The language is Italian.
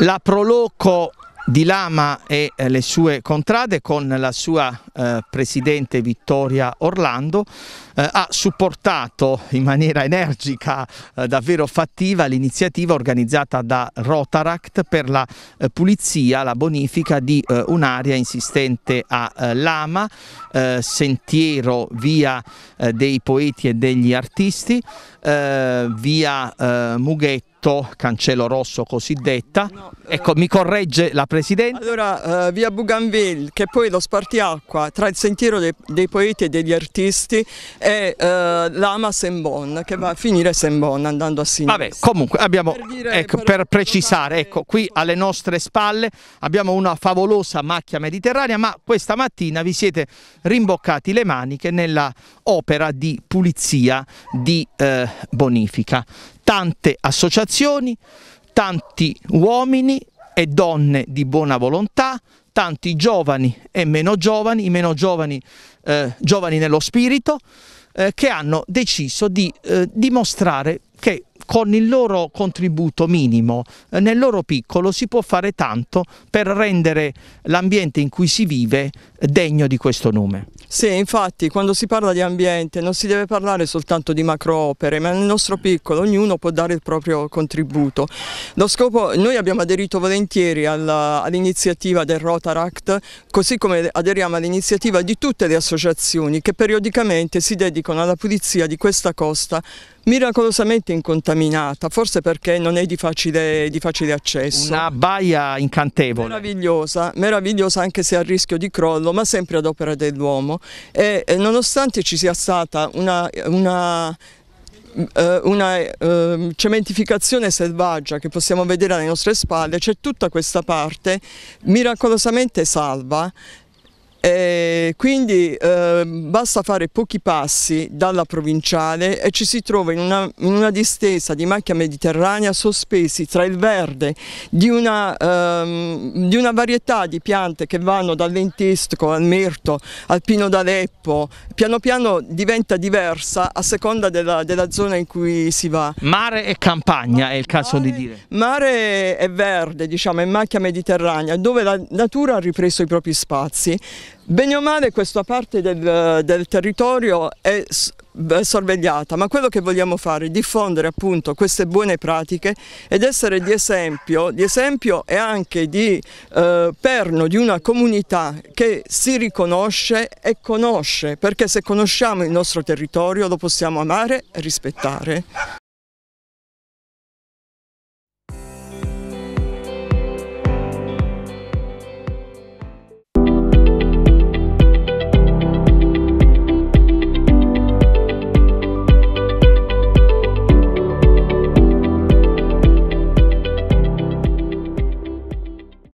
La Proloco di Lama e eh, le sue contrade con la sua eh, presidente Vittoria Orlando eh, ha supportato in maniera energica, eh, davvero fattiva, l'iniziativa organizzata da Rotaract per la eh, pulizia, la bonifica di eh, un'area insistente a Lama, sentiero via dei poeti e degli artisti, via Mughetti Bugato, cancello rosso cosiddetta. Ecco, mi corregge la Presidente. Allora, eh, via Bougainville, che poi lo spartiacqua tra il sentiero dei, dei poeti e degli artisti è eh, l'ama Sembon, che va a finire Sembon andando a sinistra. Vabbè, comunque, abbiamo, per, dire, ecco, per, per precisare, ecco, qui alle nostre spalle abbiamo una favolosa macchia mediterranea, ma questa mattina vi siete rimboccati le maniche nella opera di pulizia di eh, bonifica tante associazioni, tanti uomini e donne di buona volontà, tanti giovani e meno giovani, i meno giovani, eh, giovani nello spirito, eh, che hanno deciso di eh, dimostrare con il loro contributo minimo, eh, nel loro piccolo si può fare tanto per rendere l'ambiente in cui si vive degno di questo nome. Sì, infatti quando si parla di ambiente non si deve parlare soltanto di macro opere, ma nel nostro piccolo ognuno può dare il proprio contributo. Scopo, noi abbiamo aderito volentieri all'iniziativa all del Rotaract, così come aderiamo all'iniziativa di tutte le associazioni che periodicamente si dedicano alla pulizia di questa costa miracolosamente incontaminata, forse perché non è di facile, di facile accesso. Una baia incantevole. Meravigliosa, meravigliosa anche se a rischio di crollo, ma sempre ad opera dell'uomo. E, e nonostante ci sia stata una, una eh, una ehm, cementificazione selvaggia che possiamo vedere alle nostre spalle, c'è tutta questa parte miracolosamente salva e quindi eh, basta fare pochi passi dalla provinciale e ci si trova in una, in una distesa di macchia mediterranea sospesi tra il verde di una, ehm, di una varietà di piante che vanno dal lentisco al mirto al pino d'Aleppo, piano piano diventa diversa a seconda della, della, zona in cui si va. Mare e campagna è il caso mare, di dire. Mare e verde, diciamo, è macchia mediterranea dove la natura ha ripreso i propri spazi Bene o male questa parte del, del territorio è sorvegliata, ma quello che vogliamo fare è diffondere appunto queste buone pratiche ed essere di esempio, di esempio e anche di eh, perno di una comunità che si riconosce e conosce, perché se conosciamo il nostro territorio lo possiamo amare e rispettare.